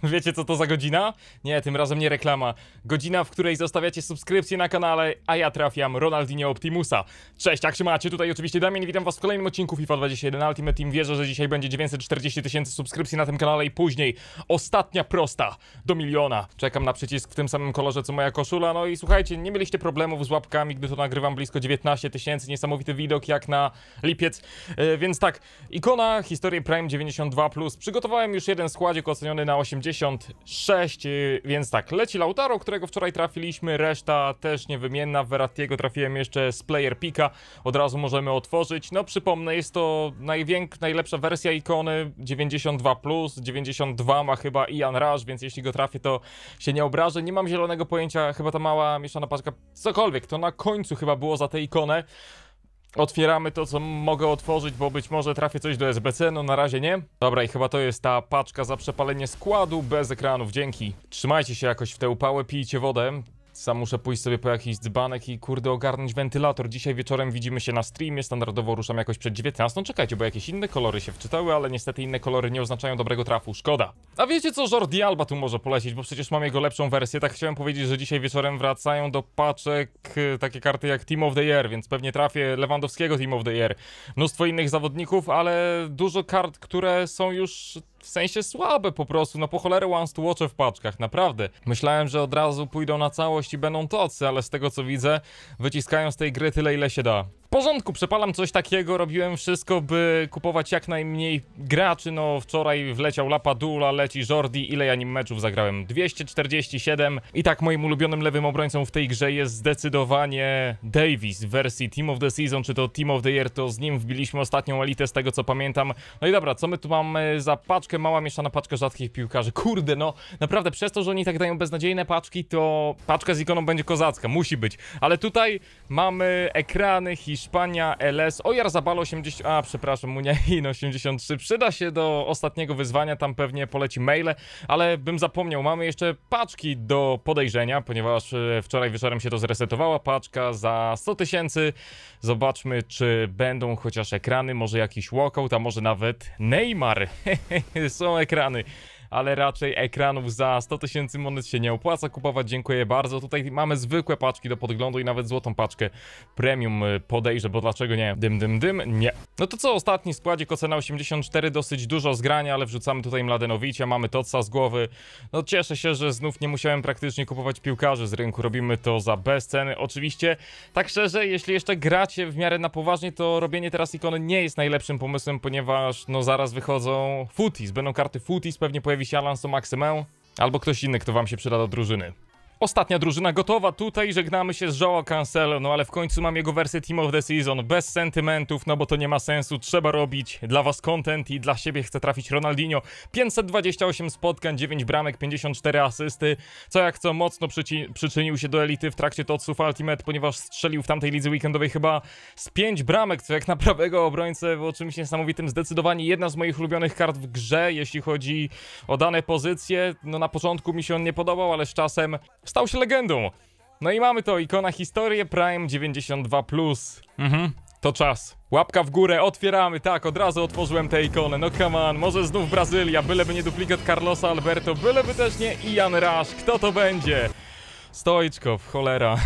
Wiecie co to za godzina? Nie, tym razem nie reklama. Godzina, w której zostawiacie subskrypcję na kanale, a ja trafiam Ronaldinho Optimusa. Cześć, jak się macie? Tutaj oczywiście Damian, witam was w kolejnym odcinku FIFA 21 Ultimate Team. Wierzę, że dzisiaj będzie 940 tysięcy subskrypcji na tym kanale i później ostatnia prosta do miliona. Czekam na przycisk w tym samym kolorze co moja koszula, no i słuchajcie, nie mieliście problemów z łapkami, gdy to nagrywam blisko 19 tysięcy, niesamowity widok jak na lipiec. E, więc tak, ikona, historię Prime 92+, przygotowałem już jeden składzie oceniony na 80 66, y, więc tak, leci Lautaro, którego wczoraj trafiliśmy, reszta też niewymienna, Verrattiego trafiłem jeszcze z player pika, od razu możemy otworzyć, no przypomnę, jest to najwięk, najlepsza wersja ikony, 92+, plus, 92 ma chyba Ian Rush, więc jeśli go trafię, to się nie obrażę, nie mam zielonego pojęcia, chyba ta mała mieszana paczka, cokolwiek, to na końcu chyba było za tę ikonę, Otwieramy to, co mogę otworzyć, bo być może trafię coś do SBC, no na razie nie. Dobra, i chyba to jest ta paczka za przepalenie składu bez ekranów, dzięki. Trzymajcie się jakoś w tę upałę, pijcie wodę. Sam muszę pójść sobie po jakiś dzbanek i kurde ogarnąć wentylator. Dzisiaj wieczorem widzimy się na streamie, standardowo ruszam jakoś przed 19. Czekajcie, bo jakieś inne kolory się wczytały, ale niestety inne kolory nie oznaczają dobrego trafu, szkoda. A wiecie co, Jordi Alba tu może polecić, bo przecież mam jego lepszą wersję. Tak chciałem powiedzieć, że dzisiaj wieczorem wracają do paczek y, takie karty jak Team of the Year, więc pewnie trafię Lewandowskiego Team of the Year. Mnóstwo innych zawodników, ale dużo kart, które są już w sensie słabe po prostu, no po cholerę once to watche w paczkach, naprawdę. Myślałem, że od razu pójdą na całość i będą tocy, ale z tego co widzę, wyciskają z tej gry tyle ile się da porządku, przepalam coś takiego, robiłem wszystko, by kupować jak najmniej graczy, no wczoraj wleciał Lapadula, leci Jordi, ile ja nim meczów zagrałem? 247 i tak moim ulubionym lewym obrońcą w tej grze jest zdecydowanie Davis w wersji Team of the Season, czy to Team of the Year, to z nim wbiliśmy ostatnią elitę z tego co pamiętam. No i dobra, co my tu mamy za paczkę? Mała mieszana paczka rzadkich piłkarzy, kurde no, naprawdę przez to, że oni tak dają beznadziejne paczki, to paczka z ikoną będzie kozacka, musi być, ale tutaj mamy ekrany, historii, Hiszpania, LS, Ojarzabal 80, a przepraszam, Muniain 83, przyda się do ostatniego wyzwania, tam pewnie poleci maile, ale bym zapomniał, mamy jeszcze paczki do podejrzenia, ponieważ e, wczoraj wieczorem się to zresetowała, paczka za 100 tysięcy, zobaczmy czy będą chociaż ekrany, może jakiś walkout, a może nawet Neymar, są ekrany ale raczej ekranów za 100 tysięcy monet się nie opłaca kupować, dziękuję bardzo. Tutaj mamy zwykłe paczki do podglądu i nawet złotą paczkę premium y, podejrzę, bo dlaczego nie? Dym, dym, dym? Nie. No to co, ostatni składzik, ocena 84, dosyć dużo zgrania, ale wrzucamy tutaj Mladenowicia, mamy Totsa z głowy. No cieszę się, że znów nie musiałem praktycznie kupować piłkarzy z rynku, robimy to za bez ceny. Oczywiście, tak szczerze, jeśli jeszcze gracie w miarę na poważnie, to robienie teraz ikony nie jest najlepszym pomysłem, ponieważ no zaraz wychodzą footies, będą karty footies, pewnie pojawi Wisialan są Maximę, albo ktoś inny, kto wam się przyda do drużyny. Ostatnia drużyna gotowa tutaj, żegnamy się z João Cancelo, no ale w końcu mam jego wersję Team of the Season, bez sentymentów, no bo to nie ma sensu, trzeba robić dla was content i dla siebie chcę trafić Ronaldinho. 528 spotkań, 9 bramek, 54 asysty, co jak co mocno przyczynił się do elity w trakcie Totsów Ultimate, ponieważ strzelił w tamtej lidze weekendowej chyba z 5 bramek, co jak na prawego obrońcę było czymś niesamowitym, zdecydowanie jedna z moich ulubionych kart w grze, jeśli chodzi o dane pozycje, no na początku mi się on nie podobał, ale z czasem stał się legendą. No i mamy to, ikona historii Prime 92+. Mhm, to czas. Łapka w górę, otwieramy, tak, od razu otworzyłem tę ikonę, no come on, może znów Brazylia, byleby nie duplikat Carlosa Alberto, byleby też nie Ian Rush, kto to będzie? Stoiczkow, cholera.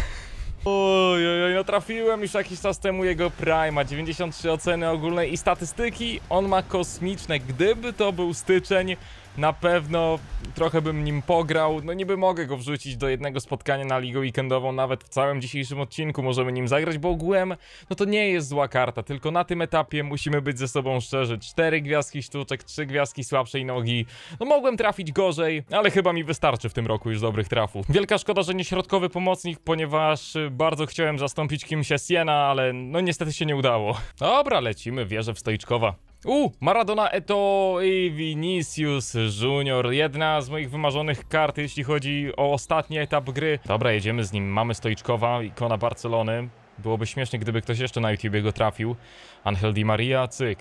Oj, oj, oj, no trafiłem już jakiś czas temu jego Prima, 93 oceny ogólnej i statystyki, on ma kosmiczne, gdyby to był styczeń, na pewno trochę bym nim pograł. No niby mogę go wrzucić do jednego spotkania na ligę weekendową, nawet w całym dzisiejszym odcinku możemy nim zagrać, bo ogółem no to nie jest zła karta, tylko na tym etapie musimy być ze sobą szczerzy. Cztery gwiazdki sztuczek, trzy gwiazdki słabszej nogi. No mogłem trafić gorzej, ale chyba mi wystarczy w tym roku już dobrych trafów. Wielka szkoda, że nie środkowy pomocnik, ponieważ y, bardzo chciałem zastąpić kimś Siena, ale no niestety się nie udało. Dobra, lecimy, wierzę w Stoiczkowa. U, Maradona Eto i Vinicius Junior. Jedna z moich wymarzonych kart, jeśli chodzi o ostatni etap gry. Dobra, jedziemy z nim. Mamy Stoiczkowa, ikona Barcelony. Byłoby śmiesznie, gdyby ktoś jeszcze na YouTube go trafił. Angel Di Maria, cyk.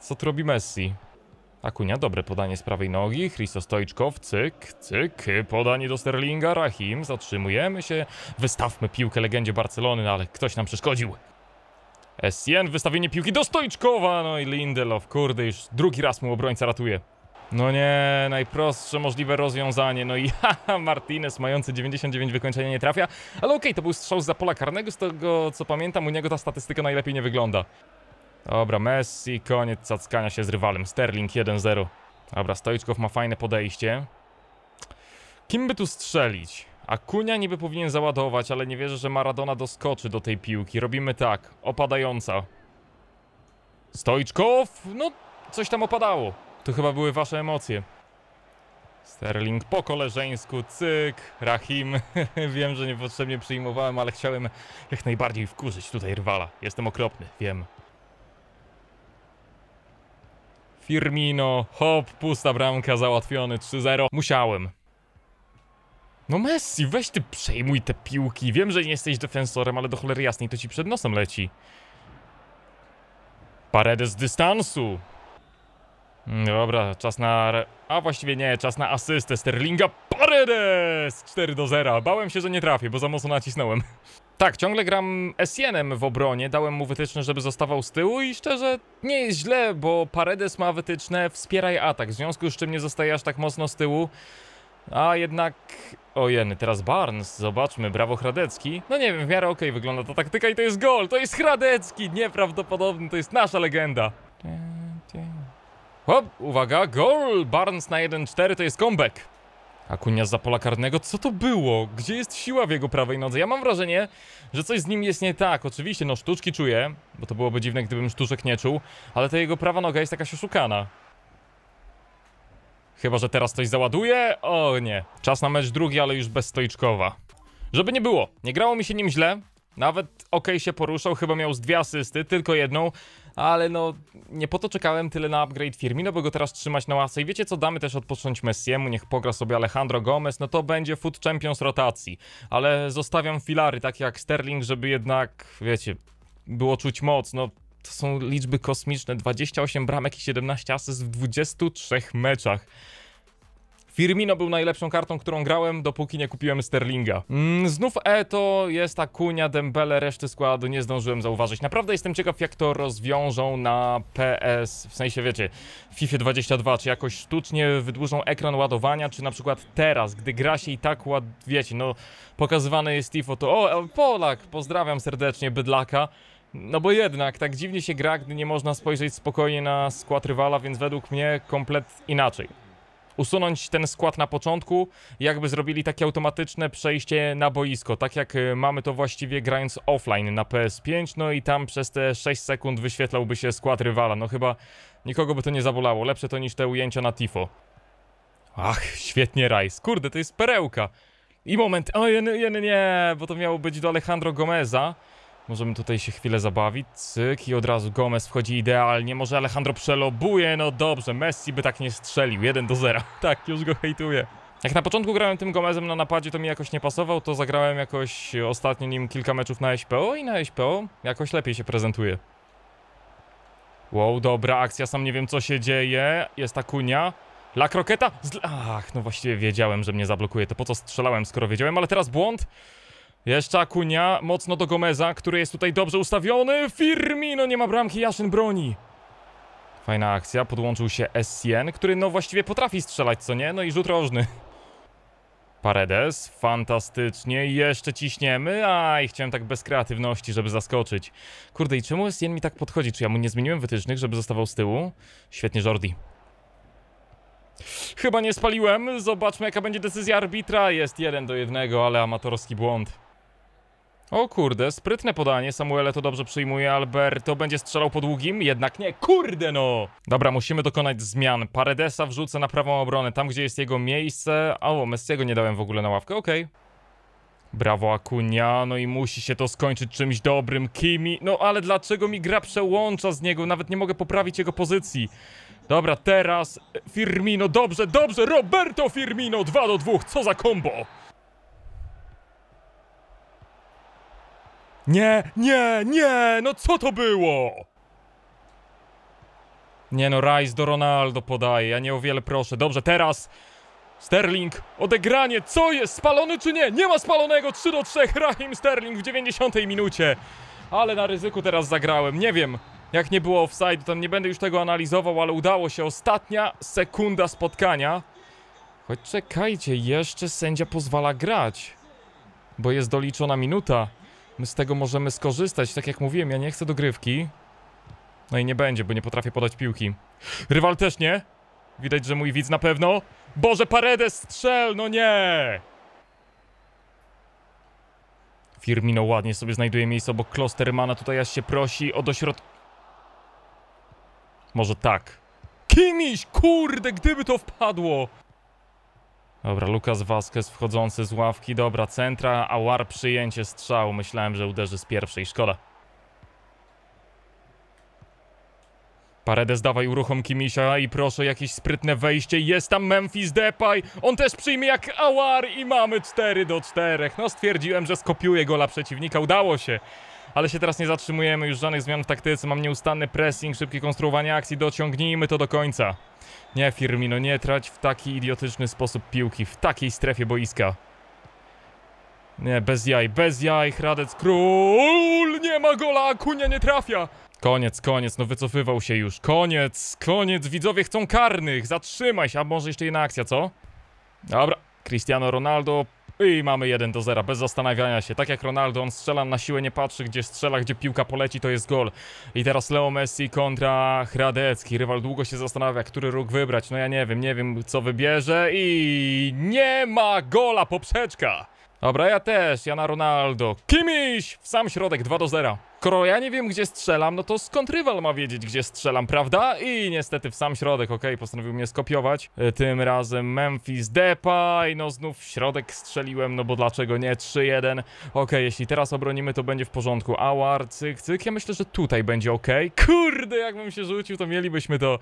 Co tu robi Messi? Akunia, dobre podanie z prawej nogi, Christo Stoiczkow, cyk, cyk, podanie do Sterlinga, Rahim, zatrzymujemy się, wystawmy piłkę legendzie Barcelony, no ale ktoś nam przeszkodził. Sien, wystawienie piłki do Stoiczkowa, no i Lindelof, kurde, już drugi raz mu obrońca ratuje. No nie, najprostsze możliwe rozwiązanie, no i haha, Martinez mający 99 wykończenia nie trafia, ale okej, okay, to był strzał z pola karnego, z tego co pamiętam, u niego ta statystyka najlepiej nie wygląda. Dobra, Messi, koniec cackania się z rywalem, Sterling 1-0. Dobra, Stoiczkow ma fajne podejście. Kim by tu strzelić? Akunia niby powinien załadować, ale nie wierzę, że Maradona doskoczy do tej piłki. Robimy tak, opadająca. Stoiczkow, no coś tam opadało. To chyba były wasze emocje. Sterling po koleżeńsku, cyk, Rahim. wiem, że niepotrzebnie przyjmowałem, ale chciałem jak najbardziej wkurzyć tutaj rywala. Jestem okropny, wiem. Firmino, hop, pusta bramka, załatwiony 3-0. Musiałem. No Messi, weź ty przejmuj te piłki. Wiem, że nie jesteś defensorem, ale do cholery jasnej to ci przed nosem leci. Paredes z dystansu. Mm, dobra, czas na... A właściwie nie, czas na asystę Sterlinga Paredes! 4 do 0. Bałem się, że nie trafię, bo za mocno nacisnąłem. Tak, ciągle gram Essienem w obronie, dałem mu wytyczne, żeby zostawał z tyłu i szczerze nie jest źle, bo Paredes ma wytyczne wspieraj atak, w związku z czym nie zostaje aż tak mocno z tyłu. A jednak... Ojeny, teraz Barnes, zobaczmy, brawo Hradecki. No nie wiem, w miarę okej okay wygląda ta taktyka i to jest gol, to jest Hradecki, nieprawdopodobny, to jest nasza legenda. Hop, uwaga, gol, Barnes na 1-4, to jest comeback. Akunia za pola karnego, co to było? Gdzie jest siła w jego prawej nodze? Ja mam wrażenie, że coś z nim jest nie tak. Oczywiście, no sztuczki czuję, bo to byłoby dziwne, gdybym sztuczek nie czuł, ale ta jego prawa noga jest jakaś oszukana. Chyba, że teraz coś załaduje? O nie. Czas na mecz drugi, ale już bez stoiczkowa. Żeby nie było, nie grało mi się nim źle. Nawet ok się poruszał, chyba miał z dwie asysty, tylko jedną. Ale no, nie po to czekałem tyle na upgrade firmy, no bo go teraz trzymać na ławce. I wiecie co, damy też odpocząć Messiemu, niech pogra sobie Alejandro Gomez, no to będzie food champions rotacji. Ale zostawiam filary, takie jak Sterling, żeby jednak, wiecie, było czuć moc, no to są liczby kosmiczne. 28 bramek i 17 asyst w 23 meczach. Firmino był najlepszą kartą, którą grałem, dopóki nie kupiłem Sterlinga. Mm, znów E to jest Akunia, Dembele, reszty składu nie zdążyłem zauważyć. Naprawdę jestem ciekaw, jak to rozwiążą na PS, w sensie wiecie, FIFA 22, czy jakoś sztucznie wydłużą ekran ładowania, czy na przykład teraz, gdy gra się i tak ład... wiecie, no, pokazywane jest tifo, to o, Polak, pozdrawiam serdecznie, bydlaka. No bo jednak, tak dziwnie się gra, gdy nie można spojrzeć spokojnie na skład rywala, więc według mnie komplet inaczej. Usunąć ten skład na początku, jakby zrobili takie automatyczne przejście na boisko, tak jak y, mamy to właściwie grając offline na PS5, no i tam przez te 6 sekund wyświetlałby się skład rywala. No chyba nikogo by to nie zabolało, lepsze to niż te ujęcia na Tifo. Ach, świetnie Rajs, kurde, to jest perełka. I moment, o jen, jen, nie, bo to miało być do Alejandro Gomeza. Możemy tutaj się chwilę zabawić. Cyk i od razu Gomez wchodzi idealnie. Może Alejandro przelobuje. No dobrze, Messi by tak nie strzelił. 1 do 0. Tak, już go hejtuję. Jak na początku grałem tym Gomezem na napadzie, to mi jakoś nie pasował, to zagrałem jakoś ostatnio nim kilka meczów na SPO i na SPO jakoś lepiej się prezentuje. Wow, dobra akcja, sam nie wiem co się dzieje. Jest ta kunia. La croqueta. Ach, no właściwie wiedziałem, że mnie zablokuje. To po co strzelałem, skoro wiedziałem, ale teraz błąd. Jeszcze Akunia, mocno do Gomeza, który jest tutaj dobrze ustawiony. Firmino nie ma bramki, Jaszyn broni. Fajna akcja, podłączył się Sien, który no właściwie potrafi strzelać, co nie? No i rzut rożny. Paredes, fantastycznie, jeszcze ciśniemy, aj, chciałem tak bez kreatywności, żeby zaskoczyć. Kurde, i czemu Sien mi tak podchodzi? Czy ja mu nie zmieniłem wytycznych, żeby zostawał z tyłu? Świetnie, Jordi. Chyba nie spaliłem, zobaczmy jaka będzie decyzja arbitra, jest jeden do jednego, ale amatorski błąd. O kurde, sprytne podanie, Samuele to dobrze przyjmuje, Alberto będzie strzelał po długim, jednak nie, kurde no! Dobra, musimy dokonać zmian, Paredesa wrzucę na prawą obronę, tam gdzie jest jego miejsce, o, Messiego nie dałem w ogóle na ławkę, okej. Okay. Brawo Akunia, no i musi się to skończyć czymś dobrym, Kimi, no ale dlaczego mi gra przełącza z niego, nawet nie mogę poprawić jego pozycji. Dobra, teraz Firmino, dobrze, dobrze, Roberto Firmino, 2 do 2, co za kombo! Nie, nie, nie! No co to było? Nie no, Rice do Ronaldo podaje, ja nie o wiele proszę. Dobrze, teraz Sterling, odegranie, co jest? Spalony czy nie? Nie ma spalonego, 3 do 3, Raheem Sterling w 90 minucie. Ale na ryzyku teraz zagrałem, nie wiem. Jak nie było offside, tam nie będę już tego analizował, ale udało się. Ostatnia sekunda spotkania. Choć czekajcie, jeszcze sędzia pozwala grać. Bo jest doliczona minuta. My z tego możemy skorzystać. Tak jak mówiłem, ja nie chcę dogrywki. No i nie będzie, bo nie potrafię podać piłki. Rywal też nie. Widać, że mój widz na pewno. Boże, Paredes strzel! No nie! Firmino ładnie sobie znajduje miejsce obok Klostermana. Tutaj aż się prosi o dośrodk... Może tak. Kimiś! Kurde, gdyby to wpadło! Dobra, Lukas Vasquez wchodzący z ławki, dobra, centra, a War przyjęcie strzału. Myślałem, że uderzy z pierwszej, szkoda. Paredes dawaj uruchom Kimisia i proszę jakieś sprytne wejście. Jest tam Memphis Depay. On też przyjmie jak Awar i mamy 4 do 4. No stwierdziłem, że skopiuje gola przeciwnika. Udało się ale się teraz nie zatrzymujemy, już żadnych zmian w taktyce, mam nieustanny pressing, szybkie konstruowanie akcji, dociągnijmy to do końca. Nie Firmino, nie trać w taki idiotyczny sposób piłki, w takiej strefie boiska. Nie, bez jaj, bez jaj, Hradec Król, nie ma gola, Kunia nie trafia. Koniec, koniec, no wycofywał się już, koniec, koniec, widzowie chcą karnych, zatrzymaj się, a może jeszcze jedna akcja, co? Dobra, Cristiano Ronaldo, i mamy 1 do 0, bez zastanawiania się. Tak jak Ronaldo, on strzela na siłę, nie patrzy gdzie strzela, gdzie piłka poleci, to jest gol. I teraz Leo Messi kontra Hradecki. Rywal długo się zastanawia, który róg wybrać. No ja nie wiem, nie wiem co wybierze i nie ma gola, poprzeczka! Dobra, ja też, ja na Ronaldo. Kimiś! W sam środek, 2 do 0. Skoro ja nie wiem, gdzie strzelam, no to skąd rywal ma wiedzieć, gdzie strzelam, prawda? I niestety w sam środek, ok, postanowił mnie skopiować. E, tym razem Memphis Depay, no znów w środek strzeliłem, no bo dlaczego nie? 3-1. Ok, jeśli teraz obronimy, to będzie w porządku. Awar, cyk, cyk, ja myślę, że tutaj będzie ok. Kurde, jakbym się rzucił, to mielibyśmy to.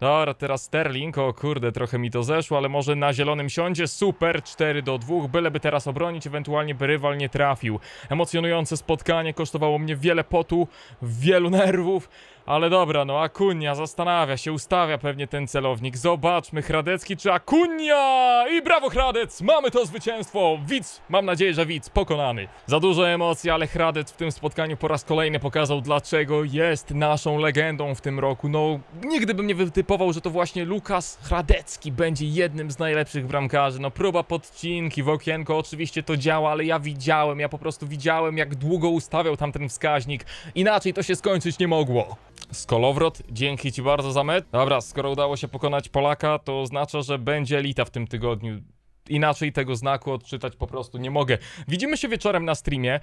Dobra, teraz Sterling, o kurde, trochę mi to zeszło, ale może na zielonym siądzie. Super, 4 do 2, byleby teraz obronić bronić, ewentualnie by rywal nie trafił. Emocjonujące spotkanie kosztowało mnie wiele potu, wielu nerwów, ale dobra, no Akunia zastanawia się, ustawia pewnie ten celownik. Zobaczmy, Hradecki czy Akunia! I brawo Hradec! Mamy to zwycięstwo! Widz, mam nadzieję, że widz pokonany. Za dużo emocji, ale Hradec w tym spotkaniu po raz kolejny pokazał, dlaczego jest naszą legendą w tym roku. No, nigdy bym nie wytypował, że to właśnie Lukas Hradecki będzie jednym z najlepszych bramkarzy. No, próba podcinki w okienko, oczywiście to działa, ale ja widziałem, ja po prostu widziałem, jak długo ustawiał tam ten wskaźnik. Inaczej to się skończyć nie mogło. Skolowrot, dzięki ci bardzo za met. Dobra, skoro udało się pokonać Polaka, to oznacza, że będzie elita w tym tygodniu inaczej tego znaku odczytać po prostu nie mogę. Widzimy się wieczorem na streamie.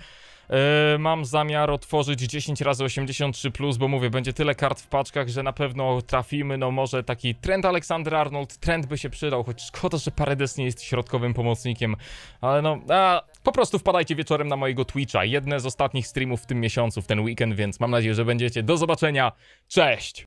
Yy, mam zamiar otworzyć 10 razy 83 plus, bo mówię, będzie tyle kart w paczkach, że na pewno trafimy. No może taki trend Aleksander Arnold, trend by się przydał, choć szkoda, że Paredes nie jest środkowym pomocnikiem. Ale no, a, po prostu wpadajcie wieczorem na mojego Twitcha. Jedne z ostatnich streamów w tym miesiącu, w ten weekend, więc mam nadzieję, że będziecie. Do zobaczenia. Cześć!